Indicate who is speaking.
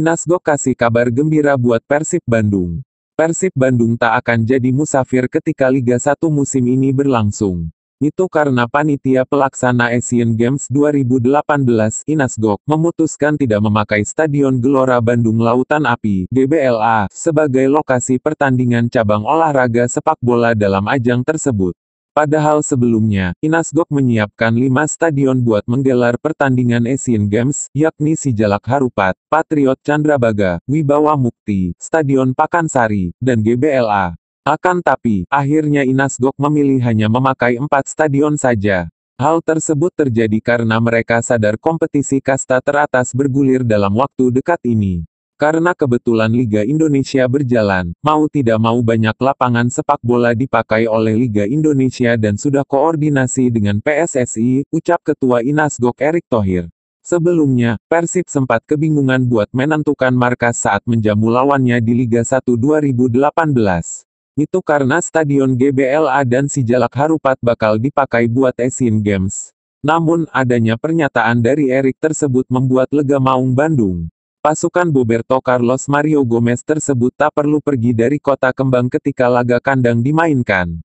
Speaker 1: Gok kasih kabar gembira buat Persib Bandung. Persib Bandung tak akan jadi musafir ketika Liga 1 musim ini berlangsung. Itu karena panitia pelaksana Asian Games 2018, Inasgok, memutuskan tidak memakai Stadion Gelora Bandung Lautan Api, GBLA, sebagai lokasi pertandingan cabang olahraga sepak bola dalam ajang tersebut. Padahal sebelumnya, Inasgok menyiapkan lima stadion buat menggelar pertandingan Asian Games, yakni Sijalak Harupat, Patriot Chandrabaga, Wibawa Mukti, Stadion Pakansari, dan GBLA. Akan tapi, akhirnya Inasgok memilih hanya memakai empat stadion saja. Hal tersebut terjadi karena mereka sadar kompetisi kasta teratas bergulir dalam waktu dekat ini. Karena kebetulan Liga Indonesia berjalan, mau tidak mau banyak lapangan sepak bola dipakai oleh Liga Indonesia dan sudah koordinasi dengan PSSI, ucap Ketua Inasgok Erick Thohir. Sebelumnya, Persib sempat kebingungan buat menentukan markas saat menjamu lawannya di Liga 1 2018. Itu karena Stadion GBLA dan Si Jalak Harupat bakal dipakai buat Asian Games. Namun, adanya pernyataan dari Erik tersebut membuat Lega Maung Bandung Pasukan Boberto Carlos Mario Gomez tersebut tak perlu pergi dari kota kembang ketika laga kandang dimainkan.